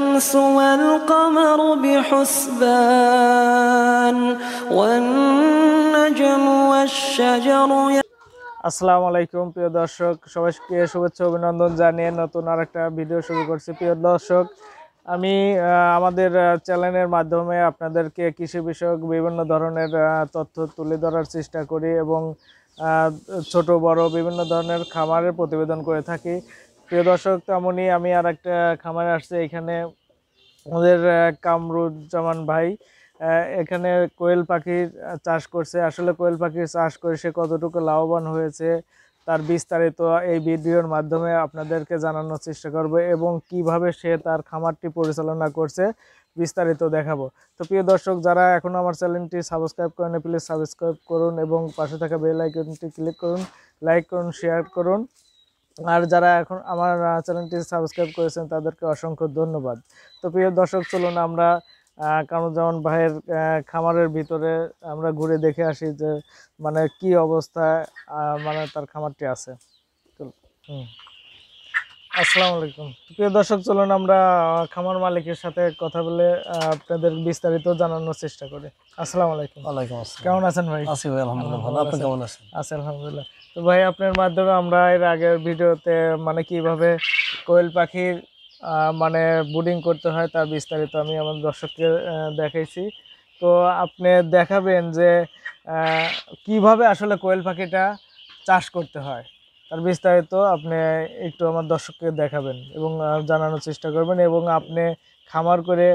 الشمس والقمر بحسبان والنجم والشجر আসসালামু আলাইকুম প্রিয় দর্শক সবাইকে শুভেচ্ছা অভিনন্দন জানিয়ে নতুন আর একটা ভিডিও শুরু করছি প্রিয় দর্শক আমি আমাদের চ্যানেলের মাধ্যমে আপনাদেরকে কৃষি বিষয়ক বিভিন্ন ধরনের তথ্য তুলে ধরার চেষ্টা করি এবং ছোট বড় বিভিন্ন ধরনের খামারের প্রতিবেদন করে থাকি প্রিয় দর্শক তেমনই আমি আর একটা খামারে আসছি এখানে আমাদের কামরুজ্জামান ভাই এখানে কোয়েল পাখির চাষ করছে আসলে কোয়েল পাখির চাষ করে সে কতটুকু লাভবান হয়েছে তার বিস্তারিত এই ভিডিওর মাধ্যমে আপনাদেরকে জানানোর চেষ্টা করব এবং কিভাবে সে তার খামারটি পরিচালনা করছে বিস্তারিত দেখাবো তো প্রিয় দর্শক যারা এখনও আমার চ্যানেলটি সাবস্ক্রাইব করেন প্লিজ সাবস্ক্রাইব করুন এবং পাশে থাকা বেল আইকনটি ক্লিক করুন লাইক করুন শেয়ার করুন আর যারা এখন আমার চ্যানেলটি সাবস্ক্রাইব করেছেন তাদেরকে অসংখ্য ধন্যবাদ তো প্রিয় দর্শক চলুন আমরা যেমন ভাইয়ের খামারের ভিতরে আমরা ঘুরে দেখে আসি যে মানে কি অবস্থায় মানে তার খামারটি আছে হুম আসসালামু আলাইকুম প্রিয় দর্শক চলুন আমরা খামার মালিকের সাথে কথা বলে আপনাদের বিস্তারিত জানানোর চেষ্টা করি আসসালামু আলাইকুম ওয়ালাইকুম আসসালাম কেমন আছেন ভাই আছি ভাই আলহামদুলিল্লাহ ভালো আপনি কেমন আছেন আছি আলহামদুলিল্লাহ তো ভাই আপনার মাধ্যমে আমরা এর আগের ভিডিওতে মানে কিভাবে কোয়েল পাখির মানে বুডিং করতে হয় তার বিস্তারিত আমি আমার দর্শককে দেখাইছি তো আপনি দেখাবেন যে কিভাবে আসলে কোয়েল পাখিটা চাষ করতে হয় তার বিস্তারিত আপনি একটু আমার দর্শককে দেখাবেন এবং জানানোর চেষ্টা করবেন এবং আপনি খামার করে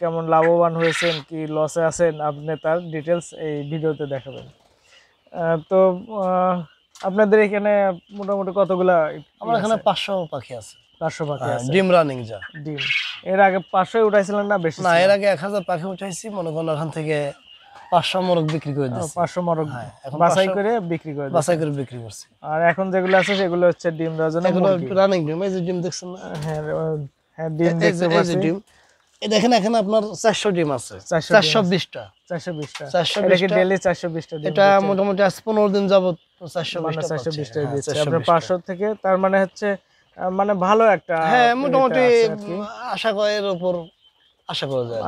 কেমন লাভবান হয়েছেন কি লসে আছেন আপনি তার ডিটেলস এই ভিডিওতে দেখাবেন তো আপনাদের এখানে মোটামুটি কতগুলা আমার এখানে পাঁচশো পাখি আছে পাঁচশো পাখি হ্যাঁ, আছে ডিম রানিং যা ডিম এর আগে পাঁচশোই উঠাইছিলেন না বেশি না এর আগে এক হাজার পাখি উঠাইছি মনে করেন ওখান থেকে পাঁচশো মরক বিক্রি করে দিচ্ছি হ্যাঁ, পাঁচশো করে বিক্রি করে করে বিক্রি করছি আর এখন যেগুলো আছে সেগুলো হচ্ছে ডিম এগুলো রানিং ডিম এই যে ডিম দেখছেন না হ্যাঁ হ্যাঁ ডিম দেখতে পাচ্ছি ডিম দেখেন এখানে আপনার চারশো ডিম আছে চারশো বিশটা চারশো মোটামুটি আজ পনেরো দিন যাবত চারশো মানে চারশো বিশটা হ্যাঁ, থেকে তার মানে হচ্ছে মানে ভালো একটা হ্যাঁ মোটামুটি আশা কয়ের ইয়ে।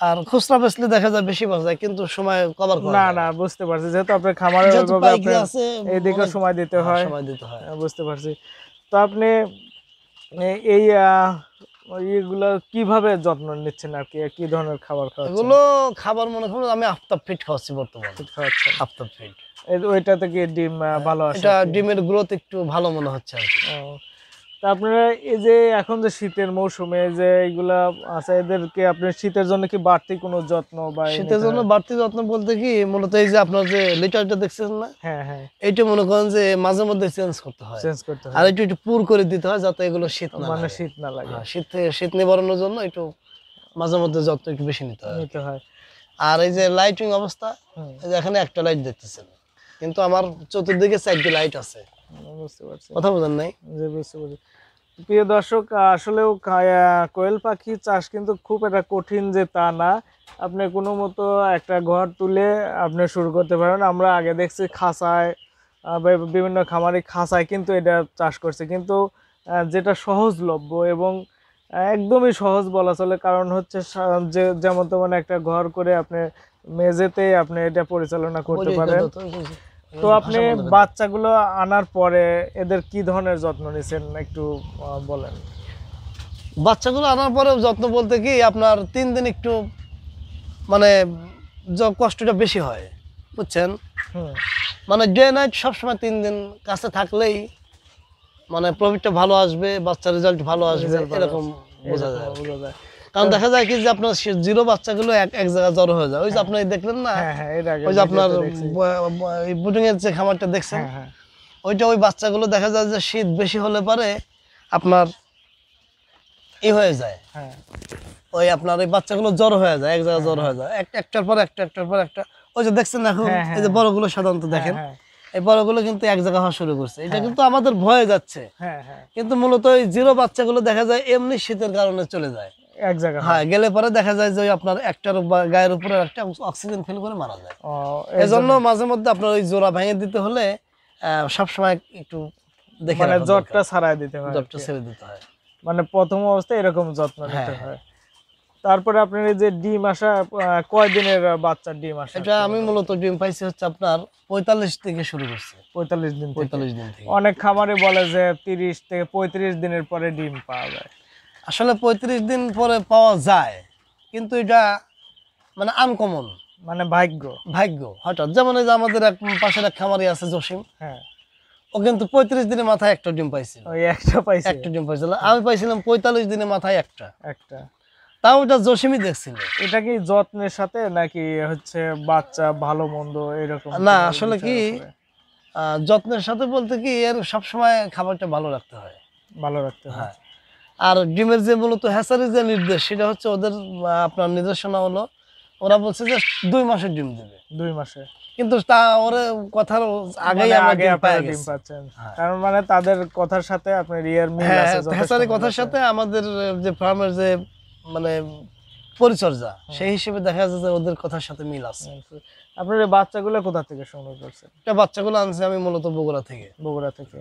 হ্যাঁ, হ্যাঁ, খুচরা বেচলে দেখা যায় বেশি পাওয়া যায় কিন্তু সময় কভার না না বুঝতে পারছি যেহেতু আপনার খামার এদিকে সময় দিতে হ্যাঁ, হয় সময় দিতে হয় বুঝতে পারছি তো আপনি এই এগুলা কিভাবে যত্ন নিচ্ছেন আর কি কি ধরনের খাবার খাওয়া এগুলো খাবার মনে করুন আমি আফতাব ফিট খাওয়াচ্ছি বর্তমানে খাওয়াচ্ছেন আফতাব ফিট ওইটা থেকে ডিম ভালো আছে ডিমের গ্রোথ একটু ভালো মনে হচ্ছে আর কি তা আপনারা এই যে এখন যে শীতের মৌসুমে যে এইগুলা আছে এদেরকে আপনার শীতের জন্য কি বাড়তি কোনো যত্ন বা শীতের জন্য বাড়তি যত্ন বলতে কি মূলত এই যে আপনার যে লিটারটা দেখছেন না হ্যাঁ হ্যাঁ এইটা মনে করেন যে মাঝে মধ্যে চেঞ্জ করতে হয় চেঞ্জ করতে হয় আর একটু একটু পুর করে দিতে হয় যাতে এগুলো শীত না মানে শীত না লাগে হ্যাঁ, শীত শীত নিবারণের জন্য একটু মাঝে মধ্যে যত্ন একটু বেশি নিতে হয় নিতে হয় আর এই যে লাইটিং অবস্থা এখানে একটা লাইট দেখতেছেন কিন্তু আমার চতুর্দিকে চারটি লাইট আছে কথা বোঝেন নাই যে বুঝতে পারছি প্রিয় দর্শক আসলেও কোয়েল পাখি চাষ কিন্তু খুব একটা কঠিন যে তা না আপনি কোনো মতো একটা ঘর তুলে আপনি শুরু করতে পারেন আমরা আগে দেখছি বিভিন্ন খামারি খাঁচায় কিন্তু এটা চাষ করছে কিন্তু যেটা সহজলভ্য এবং একদমই সহজ বলা চলে কারণ হচ্ছে যে যেমন তেমন একটা ঘর করে আপনি মেঝেতেই আপনি এটা পরিচালনা করতে পারেন তো আপনি বাচ্চাগুলো আনার পরে এদের কি ধরনের যত্ন নিছেন একটু বলেন বাচ্চাগুলো আনার পরে যত্ন বলতে কি আপনার তিন দিন একটু মানে কষ্টটা বেশি হয় বুঝছেন মানে ডে নাইট সবসময় তিন দিন কাছে থাকলেই মানে প্রফিটটা ভালো আসবে বাচ্চার রেজাল্ট ভালো আসবে এরকম বোঝা যায় বোঝা যায় কারণ দেখা যায় কি যে আপনার জিরো বাচ্চাগুলো এক এক জায়গায় জড়ো হয়ে যায় ওই যে হ্যাঁ। আপনার দেখলেন না হ্যাঁ, হ্যাঁ, ওই যে আপনার বুটিং এর যে খামারটা দেখছেন ওইটা ওই বাচ্চাগুলো দেখা যায় যে শীত বেশি হলে পারে আপনার ই হয়ে যায় ওই আপনার ওই বাচ্চাগুলো জ্বর হয়ে যায় এক জায়গায় জ্বর হয়ে যায় একটার পর একটা একটার পর একটা ওই যে দেখছেন এখন এই যে বড়গুলো সাধারণত দেখেন এই বড়গুলো কিন্তু এক জায়গা হওয়া শুরু করছে এটা কিন্তু আমাদের ভয়ে যাচ্ছে কিন্তু মূলত ওই জিরো বাচ্চাগুলো দেখা যায় এমনি শীতের কারণে চলে যায় এক জায়গা হ্যাঁ গেলে পরে দেখা যায় যে আপনার একটার গায়ের উপরে একটা অক্সিজেন ফেল করে মারা যায় এজন্য মাঝে মধ্যে আপনার ওই জোড়া ভেঙে দিতে হলে সবসময় একটু দেখে মানে ছাড়াই দিতে হয় ছেড়ে দিতে হয় মানে প্রথম অবস্থায় এরকম যত্ন হ্যাঁ, নিতে হ্যাঁ। হয় তারপরে আপনার এই যে ডিম আসা কয়দিনের বাচ্চার ডিম আসা এটা আমি মূলত ডিম পাইছি হচ্ছে আপনার পঁয়তাল্লিশ থেকে শুরু করছে পঁয়তাল্লিশ দিন পঁয়তাল্লিশ দিন অনেক খামারে বলে যে তিরিশ থেকে পঁয়ত্রিশ দিনের পরে ডিম পাওয়া যায় আসলে পঁয়ত্রিশ দিন পরে পাওয়া যায় কিন্তু এটা মানে আনকমন মানে ভাগ্য ভাগ্য হঠাৎ যেমন এই যে আমাদের এক পাশের এক খামারি আছে জসিম হ্যাঁ ও কিন্তু পঁয়ত্রিশ দিনের মাথায় একটা ডিম পাইছিল ওই একটা পাইছে একটা ডিম পাইছিল আমি পাইছিলাম পঁয়তাল্লিশ দিনের মাথায় একটা একটা তাও ওটা জসিমই দেখছিল এটা কি যত্নের সাথে নাকি হচ্ছে বাচ্চা ভালো মন্দ এরকম না আসলে কি যত্নের সাথে বলতে কি এর সবসময় খাবারটা ভালো রাখতে হয় ভালো রাখতে হয় হ্যাঁ। আর ডিমের যে মূলত হ্যাচারির যে নির্দেশ সেটা হচ্ছে ওদের আপনার নির্দেশনা হলো ওরা বলছে যে দুই মাসে ডিম দেবে দুই মাসে কিন্তু তা ওরে কথার মানে আগে আমরা ডিম পাচ্ছেন হ্যাঁ। কারণ মানে তাদের কথার সাথে আপনার ইয়ার মিল হ্যাঁ, আছে হ্যাচারি কথার সাথে আমাদের যে ফার্মের যে মানে পরিচর্যা সেই হিসেবে দেখা যাচ্ছে যে ওদের কথার সাথে মিল আছে আপনার এই বাচ্চাগুলো কোথা থেকে সংগ্রহ করছেন এটা বাচ্চাগুলো আনছে আমি মূলত বগুড়া থেকে বগুড়া থেকে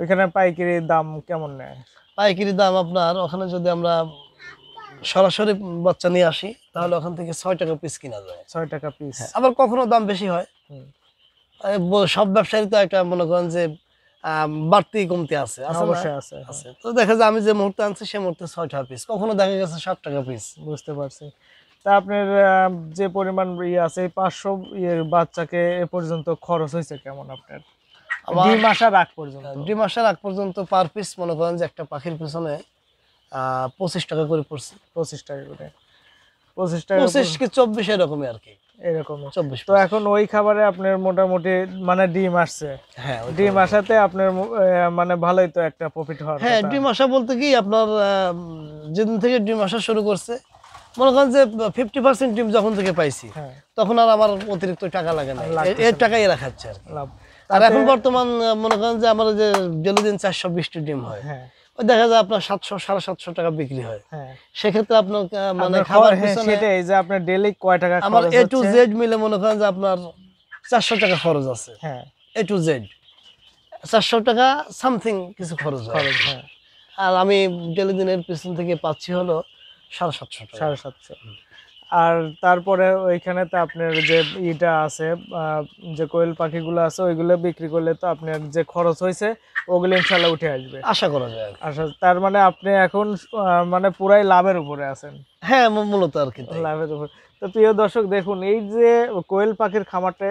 ওইখানে পাইকারি দাম কেমন নেয় পাইকারি দাম আপনার ওখানে যদি আমরা সরাসরি বাচ্চা নিয়ে আসি তাহলে ওখান থেকে ছয় টাকা পিস কিনা যায় ছয় টাকা পিস হ্যাঁ, আবার কখনো দাম বেশি হয় সব ব্যবসায়ী তো একটা মনে করেন যে বাড়তি কমতে আছে হ্যাঁ। আছে তো দেখা যায় আমি যে মুহূর্তে আনছি সে মুহূর্তে ছয় টাকা পিস কখনো দেখা গেছে সাত টাকা পিস বুঝতে পারছি তা আপনার যে পরিমাণ ইয়ে আছে পাঁচশো ইয়ে বাচ্চাকে এ পর্যন্ত খরচ হয়েছে কেমন আপনার দুই মাসের আগ পর্যন্ত হ্যাঁ, দুই মাসের আগ পর্যন্ত পার পিস মনে করেন যে একটা পাখির পিছনে পঁচিশ টাকা করে পঁচিশ টাকা করে পঁচিশ টাকা পঁচিশ কি চব্বিশ এরকমই আর কি এরকম চব্বিশ তো এখন ওই খাবারে আপনার মোটামুটি মানে ডিম আসছে হ্যাঁ ডিম আসাতে আপনার মানে ভালোই তো একটা প্রফিট হয় হ্যাঁ ডিম আসা বলতে কি আপনার যেদিন থেকে ডিম আসা শুরু করছে মনে করেন যে ফিফটি পার্সেন্ট ডিম যখন থেকে পাইছি হ্যাঁ। তখন আর আমার অতিরিক্ত টাকা লাগে না এর টাকাই রাখাচ্ছে আর লাভ আর এখন বর্তমান মনে করেন যে আমাদের যে জলদিন চারশো বিশটি ডিম হয় খরচ আছে এ টু জেড চারশো টাকা সামথিং কিছু খরচ খরচ হ্যাঁ। আর আমি ডেলি দিনের পিছন থেকে পাচ্ছি হলো সাড়ে সাতশো সাড়ে সাতশো আর তারপরে ওইখানে তো আপনার যে ইটা আছে যে কোয়েল পাখিগুলো আছে ওইগুলো বিক্রি করলে তো আপনার যে খরচ হয়েছে ওগুলো ইনশাল্লাহ উঠে আসবে আশা করা যায় আশা তার মানে আপনি এখন মানে পুরাই লাভের উপরে আছেন হ্যাঁ মূলত আর কি লাভের উপরে তো প্রিয় দর্শক দেখুন এই যে কোয়েল পাখির খামারটা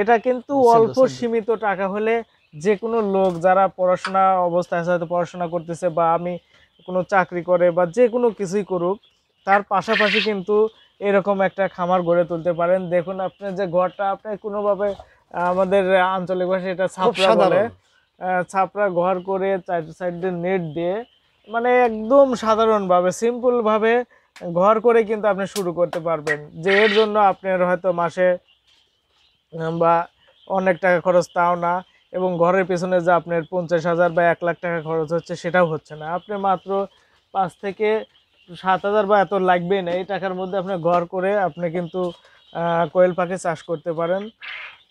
এটা কিন্তু অল্প সীমিত টাকা হলে যে কোনো লোক যারা পড়াশোনা অবস্থায় হয়তো পড়াশোনা করতেছে বা আমি কোনো চাকরি করে বা যে কোনো কিছুই করুক তার পাশাপাশি কিন্তু এরকম একটা খামার গড়ে তুলতে পারেন দেখুন আপনি যে ঘরটা আপনার কোনোভাবে আমাদের আঞ্চলিক ভাষায় এটা ছাপড়া বলে ছাপড়া ঘর করে চার সাইড দিয়ে নেট দিয়ে মানে একদম সাধারণভাবে সিম্পলভাবে ঘর করে কিন্তু আপনি শুরু করতে পারবেন যে এর জন্য আপনার হয়তো মাসে বা অনেক টাকা খরচ তাও না এবং ঘরের পেছনে যে আপনার পঞ্চাশ হাজার বা এক লাখ টাকা খরচ হচ্ছে সেটাও হচ্ছে না আপনি মাত্র পাঁচ থেকে সাত হাজার বা এত লাগবে না এই টাকার মধ্যে আপনি ঘর করে আপনি কিন্তু কোয়েল পাখি চাষ করতে পারেন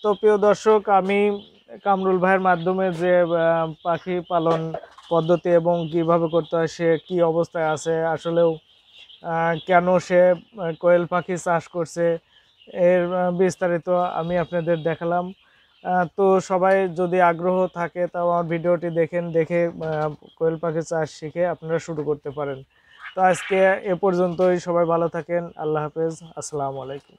তো প্রিয় দর্শক আমি কামরুল ভাইয়ের মাধ্যমে যে পাখি পালন পদ্ধতি এবং কিভাবে করতে হয় সে কী অবস্থায় আছে আসলেও কেন সে কোয়েল পাখি চাষ করছে এর বিস্তারিত আমি আপনাদের দেখালাম তো সবাই যদি আগ্রহ থাকে তাও আমার ভিডিওটি দেখেন দেখে কোয়েল পাখি চাষ শিখে আপনারা শুরু করতে পারেন তো আজকে এ পর্যন্তই সবাই ভালো থাকেন আল্লাহ হাফেজ আসসালামু আলাইকুম